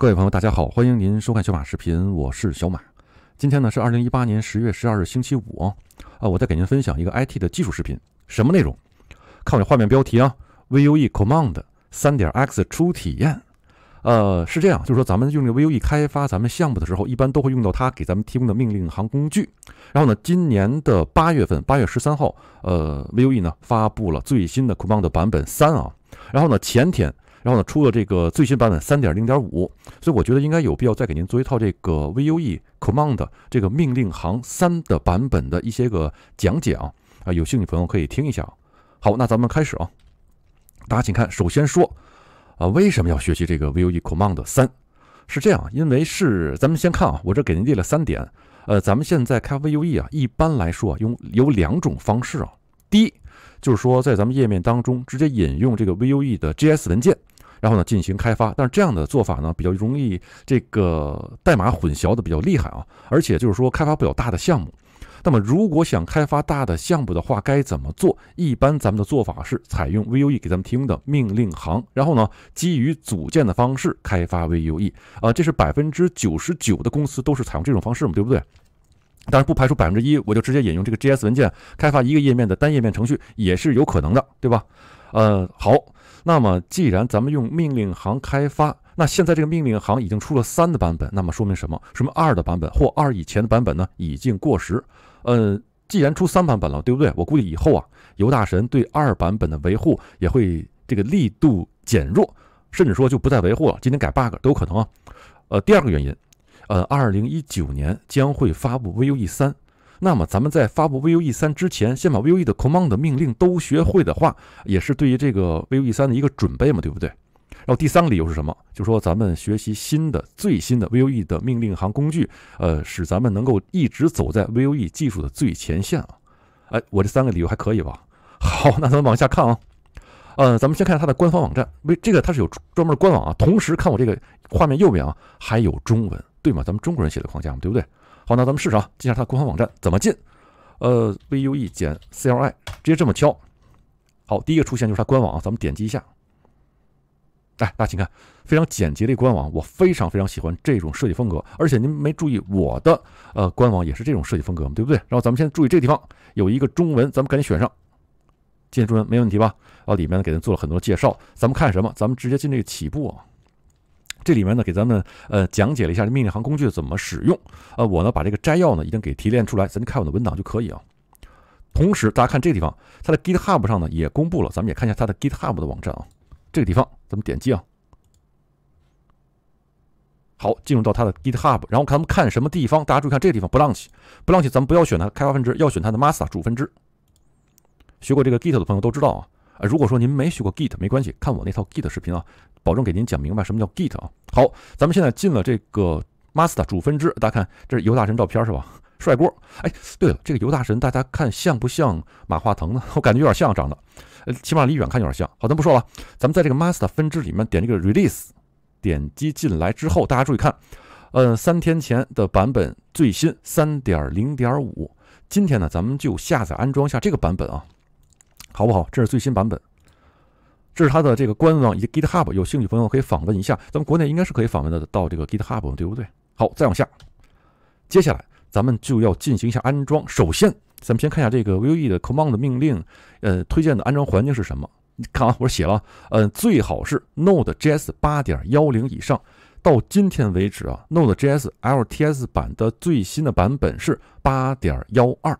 各位朋友，大家好，欢迎您收看小马视频，我是小马。今天呢是二零一八年十月十二日，星期五哦。啊，我再给您分享一个 IT 的技术视频，什么内容？看我这画面标题啊，Vue Command 三点 X 初体验。呃，是这样，就是说咱们用这个 Vue 开发咱们项目的时候，一般都会用到它给咱们提供的命令行工具。然后呢，今年的八月份，八月十三号，呃，Vue 呢发布了最新的 Command 版本三啊。然后呢，前天。然后呢，出了这个最新版本三点零点五，所以我觉得应该有必要再给您做一套这个 Vue Command 这个命令行三的版本的一些个讲解啊啊，有兴趣朋友可以听一下啊。好，那咱们开始啊，大家请看，首先说啊，为什么要学习这个 Vue Command 三？是这样，因为是咱们先看啊，我这给您列了三点，呃，咱们现在开 Vue 啊，一般来说用有两种方式啊，第一就是说在咱们页面当中直接引用这个 Vue 的 JS 文件。然后呢，进行开发，但是这样的做法呢，比较容易这个代码混淆的比较厉害啊，而且就是说开发不了大的项目。那么，如果想开发大的项目的话，该怎么做？一般咱们的做法是采用 Vue 给咱们提供的命令行，然后呢，基于组件的方式开发 Vue 啊，这是百分之九十九的公司都是采用这种方式嘛，对不对？当然不排除百分之一，我就直接引用这个 JS 文件开发一个页面的单页面程序也是有可能的，对吧？呃，好。那么，既然咱们用命令行开发，那现在这个命令行已经出了三的版本，那么说明什么？什么二的版本或二以前的版本呢？已经过时。嗯，既然出三版本了，对不对？我估计以后啊，尤大神对二版本的维护也会这个力度减弱，甚至说就不再维护了。今天改 bug 都有可能啊。呃，第二个原因，呃，二零一九年将会发布 Vue 三。那么咱们在发布 Vue 三之前，先把 Vue 的 command 命令都学会的话，也是对于这个 Vue 三的一个准备嘛，对不对？然后第三个理由是什么？就是说咱们学习新的、最新的 Vue 的命令行工具，呃，使咱们能够一直走在 Vue 技术的最前线啊！哎，我这三个理由还可以吧？好，那咱们往下看啊。呃，咱们先看看它的官方网站，为这个它是有专门官网啊。同时看我这个画面右边啊，还有中文，对吗？咱们中国人写的框架嘛，对不对？好，那咱们试试啊，进下它官方网站怎么进？呃，vue 减 cli 直接这么敲。好，第一个出现就是它官网，咱们点击一下。哎，大家请看，非常简洁的官网，我非常非常喜欢这种设计风格。而且您没注意我的呃官网也是这种设计风格嘛，对不对？然后咱们先注意这个地方有一个中文，咱们赶紧选上，进中文没问题吧？然后里面呢给咱做了很多介绍，咱们看什么？咱们直接进这个起步。啊。这里面呢，给咱们呃讲解了一下这命令行工具怎么使用。呃，我呢把这个摘要呢已经给提炼出来，咱就看我的文档就可以啊。同时，大家看这个地方，它的 GitHub 上呢也公布了，咱们也看一下它的 GitHub 的网站啊。这个地方，咱们点击啊，好，进入到它的 GitHub，然后咱们看什么地方，大家注意看这个地方，branch，branch，咱们不要选它开发分支，要选它的 master 主分支。学过这个 Git 的朋友都知道啊。啊，如果说您没学过 Git 没关系，看我那套 Git 视频啊，保证给您讲明白什么叫 Git 啊。好，咱们现在进了这个 Master 主分支，大家看这是尤大神照片是吧？帅锅！哎，对了，这个尤大神大家看像不像马化腾呢？我感觉有点像，长得，呃，起码离远看有点像。好，咱不说了，咱们在这个 Master 分支里面点这个 Release，点击进来之后，大家注意看，呃，三天前的版本最新3.0.5，今天呢咱们就下载安装下这个版本啊。好不好？这是最新版本，这是它的这个官网以及 GitHub，有兴趣朋友可以访问一下。咱们国内应该是可以访问的，到这个 GitHub，对不对？好，再往下，接下来咱们就要进行一下安装。首先，咱们先看一下这个 Vue 的 command 命令，呃，推荐的安装环境是什么？你看啊，我写了，嗯，最好是 Node.js 八点幺零以上。到今天为止啊，Node.js LTS 版的最新的版本是八点幺二。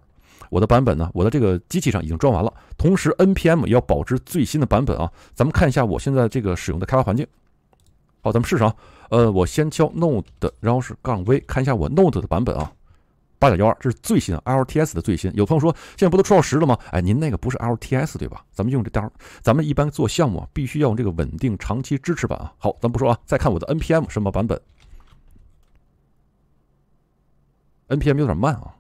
我的版本呢？我的这个机器上已经装完了。同时，NPM 也要保持最新的版本啊。咱们看一下我现在这个使用的开发环境。好，咱们试试啊。呃，我先敲 node，然后是杠 v，看一下我 node 的版本啊，八点幺二，这是最新的 LTS 的最新。有朋友说现在不都出到十了吗？哎，您那个不是 LTS 对吧？咱们用这单，咱们一般做项目必须要用这个稳定长期支持版啊。好，咱不说啊，再看我的 NPM 什么版本？NPM 有点慢啊。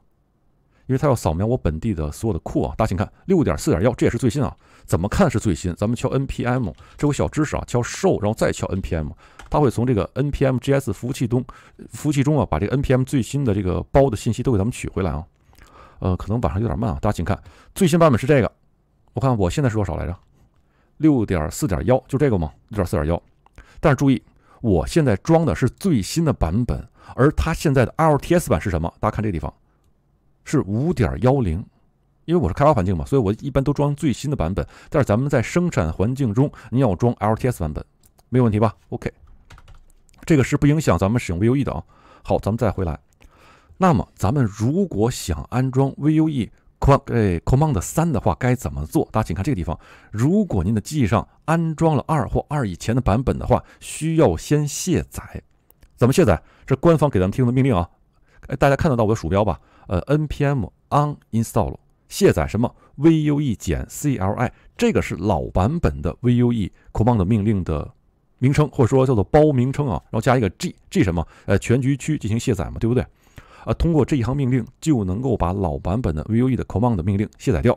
因为它要扫描我本地的所有的库啊，大家请看六点四点幺，这也是最新啊。怎么看是最新？咱们敲 npm，这有小知识啊，敲 show，然后再敲 npm，它会从这个 npmjs 服务器中，服务器中啊，把这个 npm 最新的这个包的信息都给咱们取回来啊。呃，可能网上有点慢啊，大家请看最新版本是这个。我看我现在是多少来着？六点四点幺，就这个吗？六点四点幺。但是注意，我现在装的是最新的版本，而它现在的 r t s 版是什么？大家看这地方。是五点幺零，因为我是开发环境嘛，所以我一般都装最新的版本。但是咱们在生产环境中，你要装 LTS 版本，没有问题吧？OK，这个是不影响咱们使用 Vue 的啊。好，咱们再回来。那么咱们如果想安装 Vue com command 三的话，该怎么做？大家请看这个地方。如果您的机上安装了二或二以前的版本的话，需要先卸载。怎么卸载？这官方给咱们提供的命令啊。哎，大家看得到我的鼠标吧？呃，NPM o n i n s t a l l 卸载什么 Vue 减 CLI，这个是老版本的 Vue command 命令的名称，或者说叫做包名称啊，然后加一个 g g 什么，呃，全局区进行卸载嘛，对不对？啊，通过这一行命令就能够把老版本的 Vue 的 command 命令卸载掉，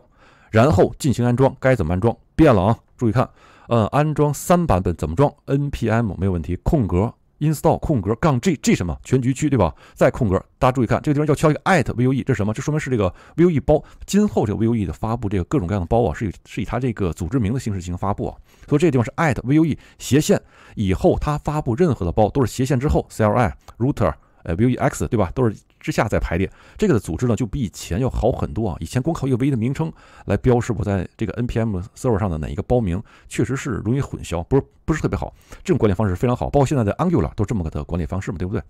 然后进行安装，该怎么安装变了啊？注意看，呃，安装三版本怎么装？NPM 没有问题，空格。install 空格杠 g g 什么全局区对吧？再空格，大家注意看这个地方要敲一个 at vue，这是什么？这说明是这个 vue 包，今后这个 vue 的发布，这个各种各样的包啊，是以是以它这个组织名的形式进行发布啊。所以这个地方是 at vue 斜线以后，它发布任何的包都是斜线之后 c l i router，呃 vue x 对吧？都是。之下再排列，这个的组织呢就比以前要好很多啊！以前光靠一个 V 的名称来标识我在这个 NPM Server 上的哪一个包名，确实是容易混淆，不是不是特别好。这种管理方式非常好，包括现在的 Angular 都这么个的管理方式嘛，对不对？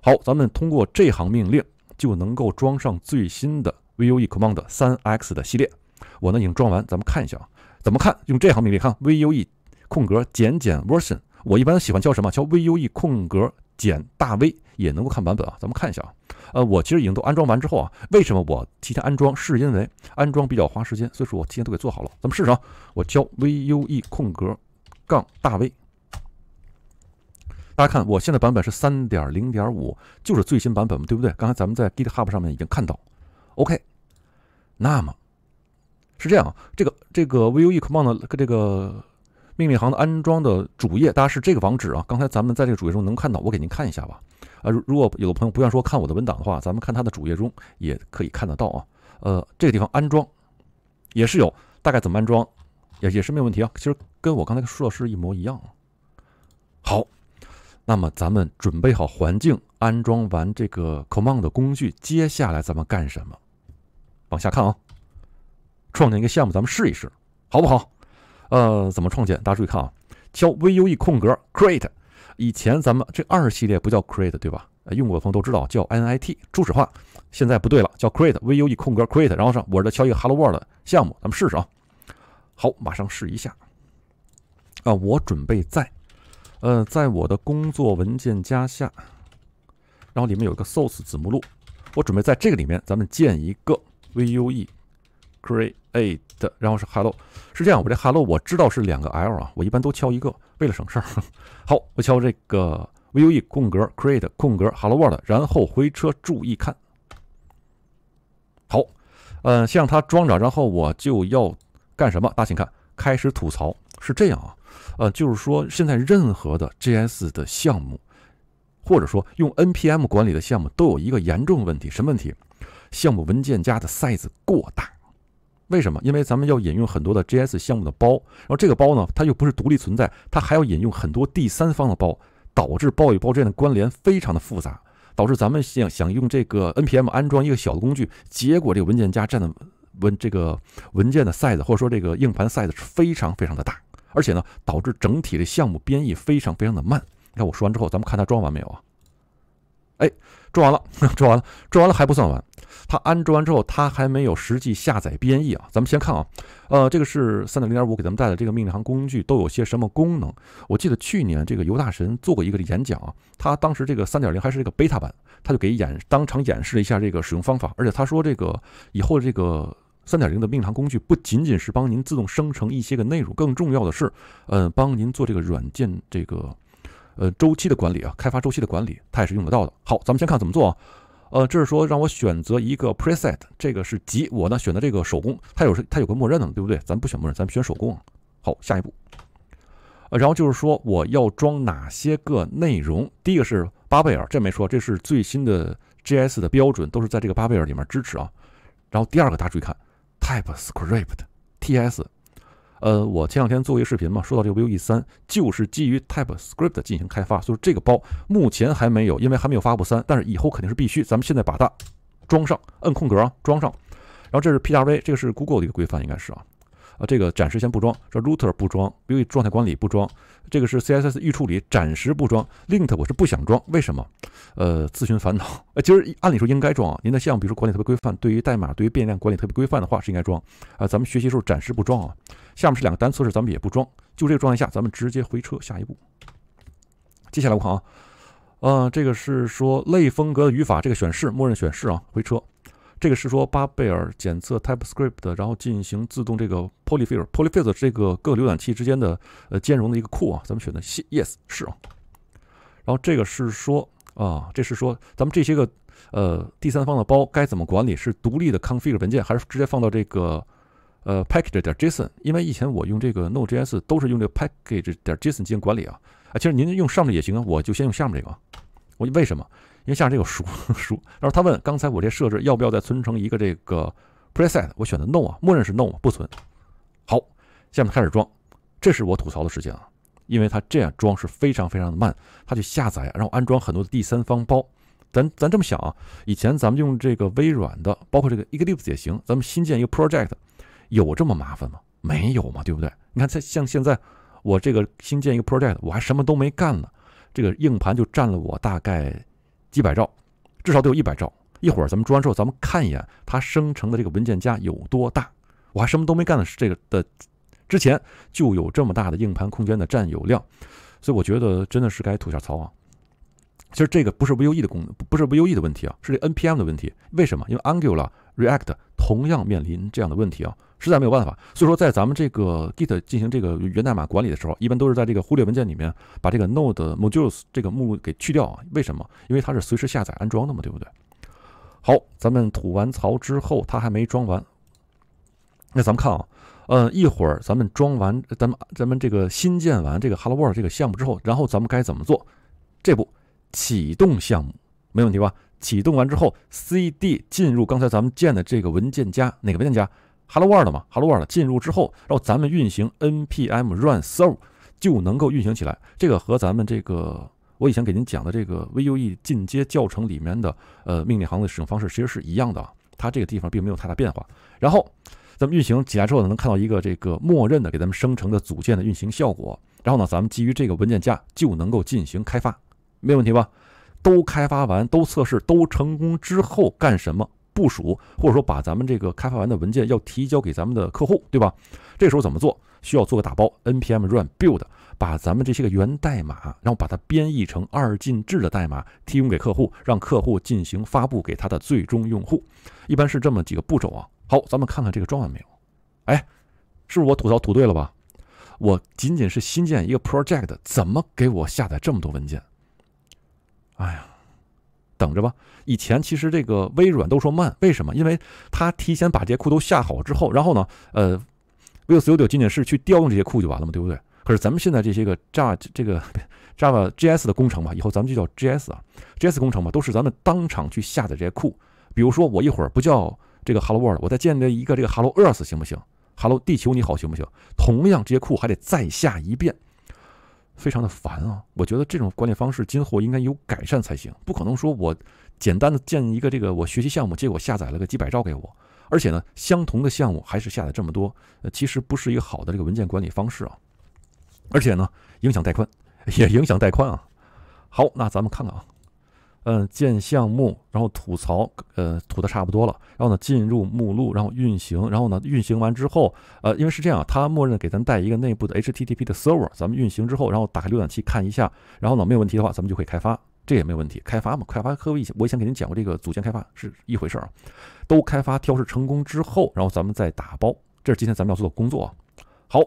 好，咱们通过这行命令就能够装上最新的 Vue Command 三 X 的系列。我呢已经装完，咱们看一下啊，怎么看？用这行命令看 Vue 空格减减 version。我一般喜欢叫什么？叫 Vue 空格减大 V 也能够看版本啊。咱们看一下啊。呃，我其实已经都安装完之后啊，为什么我提前安装？是因为安装比较花时间，所以说我提前都给做好了。咱们试试啊，我教 v u e 空格杠大 V，大家看，我现在版本是三点零点五，就是最新版本嘛，对不对？刚才咱们在 GitHub 上面已经看到，OK。那么是这样，这个这个 v u e command 这个命令行的安装的主页，大家是这个网址啊？刚才咱们在这个主页中能看到，我给您看一下吧。呃，如如果有的朋友不愿说看我的文档的话，咱们看他的主页中也可以看得到啊。呃，这个地方安装也是有，大概怎么安装也也是没有问题啊。其实跟我刚才说的是一模一样。好，那么咱们准备好环境，安装完这个 command 的工具，接下来咱们干什么？往下看啊，创建一个项目，咱们试一试，好不好？呃，怎么创建？大家注意看啊，敲 v u e 空格 create。以前咱们这二系列不叫 create 对吧？用过的朋友都知道叫 n i t 初始化。现在不对了，叫 create vue 空格 create。然后上，我在敲一个 hello world 项目，咱们试试啊。好，马上试一下。啊，我准备在呃，在我的工作文件夹下，然后里面有个 source 子目录，我准备在这个里面，咱们建一个 vue create。哎的，然后是 hello，是这样，我这 hello 我知道是两个 l 啊，我一般都敲一个，为了省事儿。好，我敲这个 v u e 空格 create 空格 hello world，然后回车。注意看，好，嗯，像它装着，然后我就要干什么？大家请看，开始吐槽。是这样啊，呃，就是说现在任何的 js 的项目，或者说用 npm 管理的项目，都有一个严重问题，什么问题？项目文件夹的 size 过大。为什么？因为咱们要引用很多的 JS 项目的包，然后这个包呢，它又不是独立存在，它还要引用很多第三方的包，导致包与包之间的关联非常的复杂，导致咱们想想用这个 NPM 安装一个小的工具，结果这个文件夹占的文这个文件的 size 或者说这个硬盘 size 是非常非常的大，而且呢，导致整体的项目编译非常非常的慢。你看我说完之后，咱们看它装完没有啊？哎，装完了，装完了，装完了还不算完。它安装完之后，它还没有实际下载编译啊。咱们先看啊，呃，这个是三点零点五给咱们带的这个命令行工具都有些什么功能？我记得去年这个尤大神做过一个演讲啊，他当时这个三点零还是这个 beta 版，他就给演当场演示了一下这个使用方法。而且他说这个以后这个三点零的命令行工具不仅仅是帮您自动生成一些个内容，更重要的是，呃，帮您做这个软件这个呃周期的管理啊，开发周期的管理，它也是用得到的。好，咱们先看怎么做啊。呃，这是说让我选择一个 preset，这个是集。我呢选择这个手工，它有是它有个默认的，对不对？咱不选默认，咱们选手工。好，下一步，呃，然后就是说我要装哪些个内容？第一个是巴贝尔，这没说，这是最新的 JS 的标准，都是在这个巴贝尔里面支持啊。然后第二个，大家注意看，TypeScript TS。呃，我前两天做一个视频嘛，说到这个 Vue 三就是基于 TypeScript 进行开发，所以这个包目前还没有，因为还没有发布三，但是以后肯定是必须。咱们现在把它装上，按空格啊，装上。然后这是 P R V，这个是 Google 的一个规范，应该是啊。啊，这个暂时先不装，说 router 不装，因为状态管理不装。这个是 CSS 预处理，暂时不装。lint 我是不想装，为什么？呃，自寻烦恼。呃，其实按理说应该装。啊，您的项目比如说管理特别规范，对于代码对于变量管理特别规范的话是应该装。啊，咱们学习时候暂时不装啊。下面是两个单词是咱们也不装。就这个状态下，咱们直接回车下一步。接下来我看啊，呃，这个是说类风格的语法，这个选是默认选是啊，回车。这个是说巴贝尔检测 TypeScript 然后进行自动这个 polyfill。polyfill 这个各浏览器之间的呃兼容的一个库啊。咱们选的 Yes 是啊。然后这个是说啊，这是说咱们这些个呃第三方的包该怎么管理？是独立的 config 文件，还是直接放到这个呃 package 点 json？因为以前我用这个 nojs d e 都是用这个 package 点 json 进行管理啊。啊，其实您用上面也行啊，我就先用下面这个。我为什么？因为面这个熟熟，然后他问刚才我这设置要不要再存成一个这个 preset？我选择 no 啊，默认是 no，不存。好，下面开始装。这是我吐槽的事情啊，因为他这样装是非常非常的慢，他去下载，然后安装很多的第三方包。咱咱这么想啊，以前咱们用这个微软的，包括这个 Eclipse 也行，咱们新建一个 project，有这么麻烦吗？没有嘛，对不对？你看，像现在我这个新建一个 project，我还什么都没干呢，这个硬盘就占了我大概。几百兆，至少得有一百兆。一会儿咱们装完之后，咱们看一眼它生成的这个文件夹有多大。我还什么都没干呢，这个的之前就有这么大的硬盘空间的占有量，所以我觉得真的是该吐下槽啊。其实这个不是 Vue 的功能，不是 Vue 的问题啊，是这 npm 的问题。为什么？因为 Angular、React 同样面临这样的问题啊。实在没有办法，所以说在咱们这个 Git 进行这个源代码管理的时候，一般都是在这个忽略文件里面把这个 Node modules 这个目录给去掉。啊。为什么？因为它是随时下载安装的嘛，对不对？好，咱们吐完槽之后，它还没装完。那咱们看啊，呃，一会儿咱们装完，咱们咱们这个新建完这个 Hello World 这个项目之后，然后咱们该怎么做？这步启动项目，没问题吧？启动完之后，C D 进入刚才咱们建的这个文件夹，哪个文件夹？Hello World 嘛，Hello World 进入之后，然后咱们运行 npm run serve 就能够运行起来。这个和咱们这个我以前给您讲的这个 Vue 进阶教程里面的呃命令行的使用方式其实是一样的，它这个地方并没有太大变化。然后咱们运行起来之后，呢，能看到一个这个默认的给咱们生成的组件的运行效果。然后呢，咱们基于这个文件夹就能够进行开发，没有问题吧？都开发完、都测试、都成功之后干什么？部署或者说把咱们这个开发完的文件要提交给咱们的客户，对吧？这时候怎么做？需要做个打包，npm run build，把咱们这些个源代码，然后把它编译成二进制的代码，提供给客户，让客户进行发布给他的最终用户。一般是这么几个步骤啊。好，咱们看看这个装完没有？哎，是不是我吐槽吐对了吧？我仅仅是新建一个 project，怎么给我下载这么多文件？哎呀！等着吧，以前其实这个微软都说慢，为什么？因为他提前把这些库都下好之后，然后呢，呃，Visual Studio 仅仅是去调用这些库就完了嘛，对不对？可是咱们现在这些个 Java 这个 Java JS 的工程嘛，以后咱们就叫 JS 啊，JS 工程嘛，都是咱们当场去下载这些库。比如说我一会儿不叫这个 Hello World，我再建立一个这个 Hello Earth 行不行？Hello 地球你好行不行？同样这些库还得再下一遍。非常的烦啊！我觉得这种管理方式今后应该有改善才行。不可能说我简单的建一个这个我学习项目，结果下载了个几百兆给我，而且呢，相同的项目还是下载这么多，呃，其实不是一个好的这个文件管理方式啊，而且呢，影响带宽，也影响带宽啊。好，那咱们看看啊。嗯，建项目，然后吐槽，呃，吐的差不多了，然后呢，进入目录，然后运行，然后呢，运行完之后，呃，因为是这样，它默认给咱带一个内部的 HTTP 的 server，咱们运行之后，然后打开浏览器看一下，然后呢，没有问题的话，咱们就可以开发，这也没有问题，开发嘛，开发和我以前，我以前给您讲过这个组件开发是一回事啊，都开发调试成功之后，然后咱们再打包，这是今天咱们要做的工作。啊。好，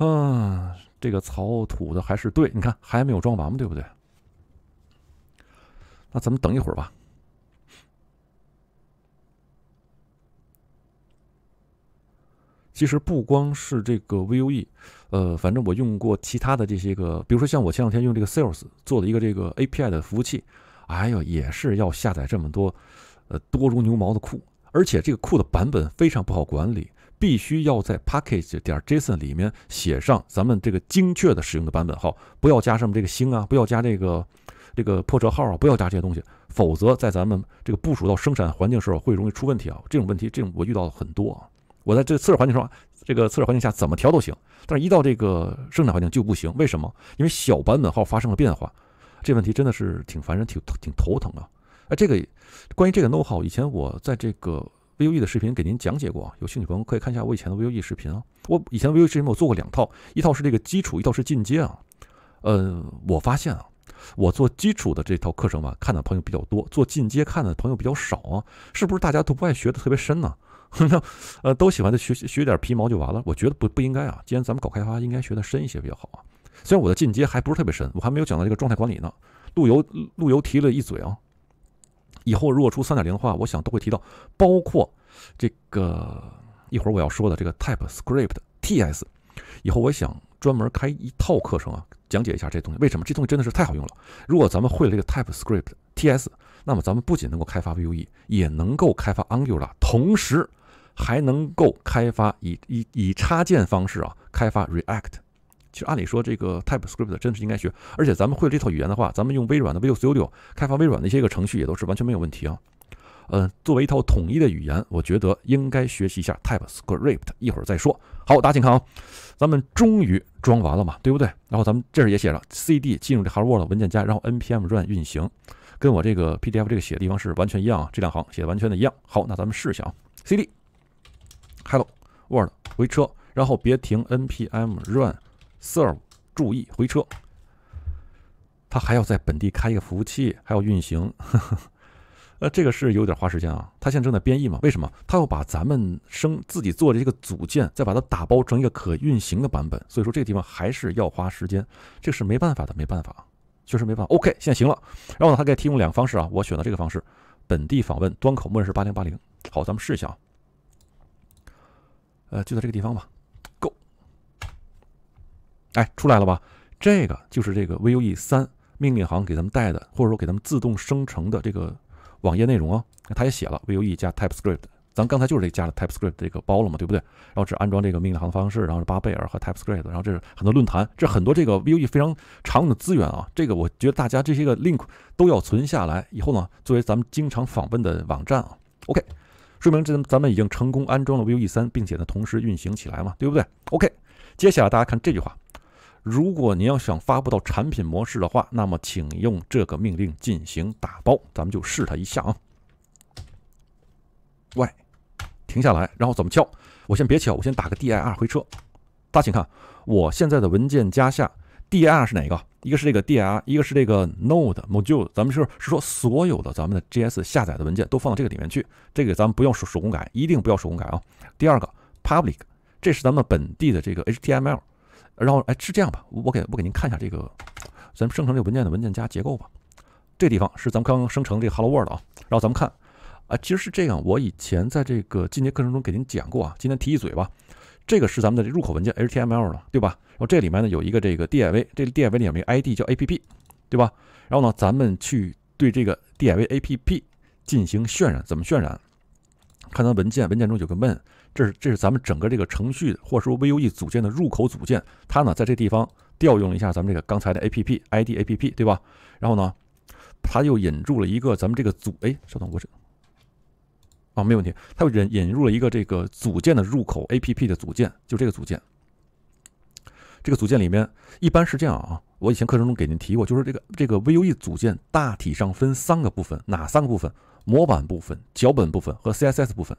嗯，这个槽吐的还是对，你看还没有装完嘛，对不对？那咱们等一会儿吧。其实不光是这个 Vue，呃，反正我用过其他的这些个，比如说像我前两天用这个 Sales 做了一个这个 API 的服务器，哎呦，也是要下载这么多，呃，多如牛毛的库，而且这个库的版本非常不好管理，必须要在 package 点 json 里面写上咱们这个精确的使用的版本号，不要加上这个星啊，不要加这个。这个破折号啊，不要加这些东西，否则在咱们这个部署到生产环境时候会容易出问题啊！这种问题，这种我遇到了很多啊。我在这测试环境上，这个测试环境下怎么调都行，但是一到这个生产环境就不行。为什么？因为小版本号发生了变化。这问题真的是挺烦人，挺挺头疼啊！哎，这个关于这个 No 号，以前我在这个 VUE 的视频给您讲解过，有兴趣朋友可以看一下我以前的 VUE 视频啊。我以前 VUE 视频我做过两套，一套是这个基础，一套是进阶啊。呃，我发现啊。我做基础的这套课程吧，看的朋友比较多；做进阶看的朋友比较少啊，是不是大家都不爱学的特别深呢？那呃，都喜欢的学学点皮毛就完了。我觉得不不应该啊，既然咱们搞开发，应该学的深一些比较好啊。虽然我的进阶还不是特别深，我还没有讲到这个状态管理呢。陆游陆游提了一嘴啊，以后如果出三点零的话，我想都会提到，包括这个一会儿我要说的这个 TypeScript，TS，以后我想。专门开一套课程啊，讲解一下这东西，为什么这东西真的是太好用了？如果咱们会了一个 Type Script T S，那么咱们不仅能够开发 Vue，也能够开发 Angular，同时还能够开发以以以插件方式啊开发 React。其实按理说这个 Type Script 真是应该学，而且咱们会这套语言的话，咱们用微软的 Visual Studio 开发微软那些个程序也都是完全没有问题啊。呃，作为一套统一的语言，我觉得应该学习一下 Type Script。一会儿再说。好，大家请看啊，咱们终于。装完了嘛，对不对？然后咱们这儿也写了 cd 进入这 hello world 文件夹，然后 npm run 运行，跟我这个 PDF 这个写的地方是完全一样啊，这两行写的完全的一样。好，那咱们试一下啊，cd hello world 回车，然后别停 npm run serve，注意回车，它还要在本地开一个服务器，还要运行。呵呵呃，这个是有点花时间啊。他现在正在编译嘛？为什么？他要把咱们生自己做的这个组件，再把它打包成一个可运行的版本。所以说这个地方还是要花时间，这是没办法的，没办法啊，确实没办法。OK，现在行了。然后呢，他给提供两个方式啊，我选择这个方式，本地访问端口默认是八零八零。好，咱们试一下。呃，就在这个地方吧。Go。哎，出来了吧？这个就是这个 Vue 三命令行给咱们带的，或者说给咱们自动生成的这个。网页内容啊，他也写了 Vue 加 TypeScript，咱刚才就是这加了 TypeScript 这个包了嘛，对不对？然后只安装这个命令行方式，然后是巴贝尔和 TypeScript，然后这是很多论坛，这很多这个 Vue 非常常用的资源啊。这个我觉得大家这些个 link 都要存下来，以后呢作为咱们经常访问的网站啊。OK，说明这咱们已经成功安装了 Vue 3，并且呢同时运行起来嘛，对不对？OK，接下来大家看这句话。如果您要想发布到产品模式的话，那么请用这个命令进行打包。咱们就试它一下啊。喂，停下来，然后怎么敲？我先别敲，我先打个 DIR 回车。大家请看，我现在的文件夹下，DIR 是哪个？一个是这个 DIR，一个是这个 node module。咱们是是说所有的咱们的 JS 下载的文件都放到这个里面去。这个咱们不用手手工改，一定不要手工改啊。第二个 public，这是咱们本地的这个 HTML。然后，哎，是这样吧？我给我给您看一下这个，咱们生成这个文件的文件夹结构吧。这地方是咱们刚刚生成这个 Hello World 啊。然后咱们看，啊，其实是这样。我以前在这个进阶课程中给您讲过啊，今天提一嘴吧。这个是咱们的入口文件 HTML 了，对吧？然后这里面呢有一个这个 DIV，这个 DIV 里面有个 ID 叫 APP，对吧？然后呢，咱们去对这个 DIV APP 进行渲染，怎么渲染？看咱文件，文件中有个 main。这是这是咱们整个这个程序，或者说 Vue 组件的入口组件，它呢在这地方调用了一下咱们这个刚才的 APP ID APP，对吧？然后呢，它又引入了一个咱们这个组，哎，稍等，我这。啊，没问题，它又引引入了一个这个组件的入口 APP 的组件，就这个组件。这个组件里面一般是这样啊，我以前课程中给您提过，就是这个这个 Vue 组件大体上分三个部分，哪三个部分？模板部分、脚本部分和 CSS 部分。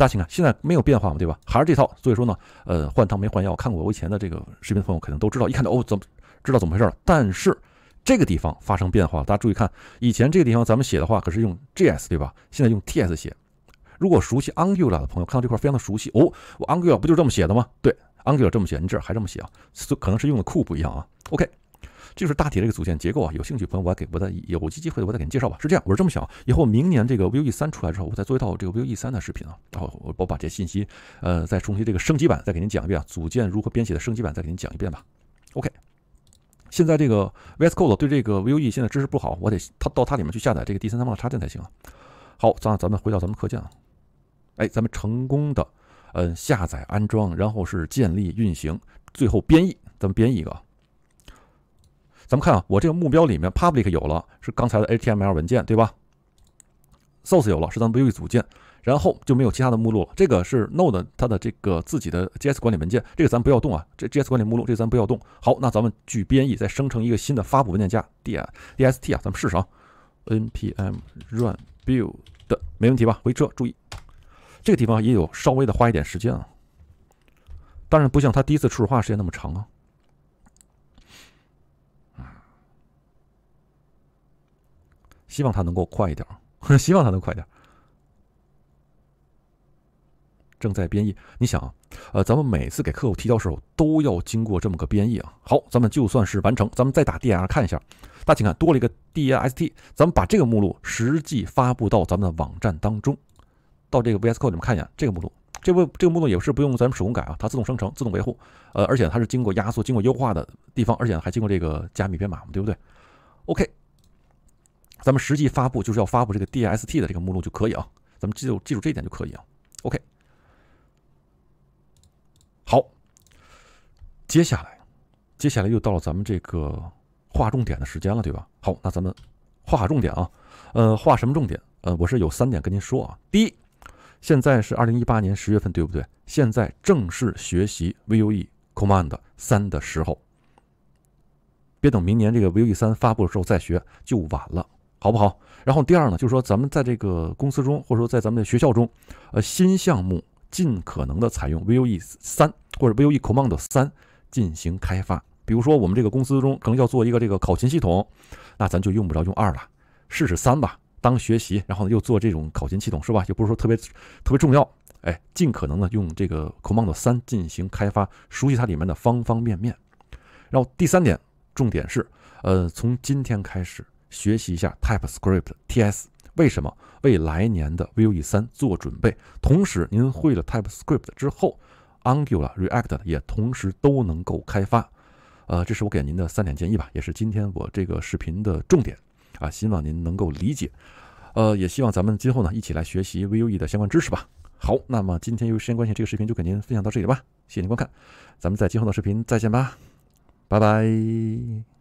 大家请看，现在没有变化嘛，对吧？还是这套。所以说呢，呃，换汤没换药。看过我以前的这个视频的朋友，肯定都知道。一看到哦，怎么知道怎么回事了？但是这个地方发生变化，大家注意看。以前这个地方咱们写的话，可是用 gs 对吧？现在用 ts 写。如果熟悉 angular 的朋友，看到这块非常的熟悉。哦，我 angular 不就这么写的吗？对，angular 这么写，你这儿还这么写啊？可能是用的库不一样啊。OK。就是大体这个组件结构啊，有兴趣朋友，我给，我再有机机会我再给你介绍吧。是这样，我是这么想，以后明年这个 Vue 三出来之后，我再做一套这个 Vue 三的视频啊。然后我我把这些信息，呃，再重新这个升级版，再给您讲一遍啊。组件如何编写的升级版，再给您讲一遍吧。OK，现在这个 VS Code 对这个 Vue 现在支持不好，我得它到它里面去下载这个第三方的插件才行啊。好，咱咱们回到咱们课件啊。哎，咱们成功的，嗯，下载安装，然后是建立运行，最后编译，咱们编译一个。咱们看啊，我这个目标里面 public 有了，是刚才的 HTML 文件，对吧？source 有了，是咱们 Vue 组件，然后就没有其他的目录了。这个是 node 它的这个自己的 JS 管理文件，这个咱不要动啊，这 JS 管理目录，这咱不要动。好，那咱们去编译，再生成一个新的发布文件夹 d dst 啊，咱们试试啊。npm run build 没问题吧？回车，注意这个地方也有稍微的花一点时间啊，当然不像它第一次初始化时间那么长啊。希望它能够快一点，希望它能快点。正在编译，你想，啊，呃，咱们每次给客户提交时候都要经过这么个编译啊。好，咱们就算是完成，咱们再打 D R 看一下。大家请看，多了一个 D R S T，咱们把这个目录实际发布到咱们的网站当中。到这个 V S Code 里面看一眼，这个目录，这个这个目录也是不用咱们手工改啊，它自动生成，自动维护。呃，而且它是经过压缩、经过优化的地方，而且还经过这个加密编码对不对？OK。咱们实际发布就是要发布这个 DST 的这个目录就可以啊，咱们记住记住这一点就可以啊。OK，好，接下来接下来又到了咱们这个划重点的时间了，对吧？好，那咱们划重点啊。呃，划什么重点？呃，我是有三点跟您说啊。第一，现在是二零一八年十月份，对不对？现在正是学习 Vue Command 三的时候，别等明年这个 Vue 三发布的时候再学就晚了。好不好？然后第二呢，就是说咱们在这个公司中，或者说在咱们的学校中，呃，新项目尽可能的采用 Vue 三或者 Vue Command 三进行开发。比如说我们这个公司中可能要做一个这个考勤系统，那咱就用不着用二了，试试三吧，当学习。然后呢，又做这种考勤系统是吧？又不是说特别特别重要，哎，尽可能的用这个 Command 三进行开发，熟悉它里面的方方面面。然后第三点，重点是，呃，从今天开始。学习一下 TypeScript TS，为什么为来年的 Vue 3做准备？同时，您会了 TypeScript 之后，Angular、React 也同时都能够开发。呃，这是我给您的三点建议吧，也是今天我这个视频的重点啊。希望您能够理解。呃，也希望咱们今后呢，一起来学习 Vue 的相关知识吧。好，那么今天由于时间关系，这个视频就给您分享到这里吧。谢谢您观看，咱们在今后的视频再见吧，拜拜。